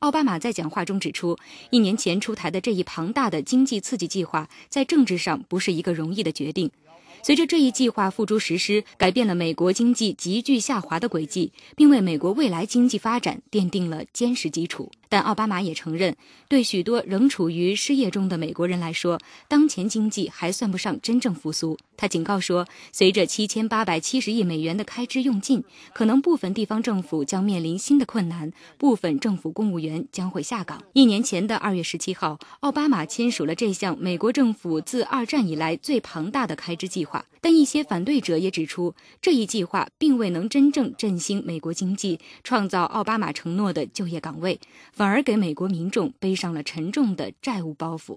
奥巴马在讲话中指出，一年前出台的这一庞大的经济刺激计划，在政治上不是一个容易的决定。随着这一计划付诸实施，改变了美国经济急剧下滑的轨迹，并为美国未来经济发展奠定了坚实基础。但奥巴马也承认，对许多仍处于失业中的美国人来说，当前经济还算不上真正复苏。他警告说，随着七千八百七十亿美元的开支用尽，可能部分地方政府将面临新的困难，部分政府公务员将会下岗。一年前的二月十七号，奥巴马签署了这项美国政府自二战以来最庞大的开支计划。但一些反对者也指出，这一计划并未能真正振兴美国经济，创造奥巴马承诺的就业岗位。反而给美国民众背上了沉重的债务包袱。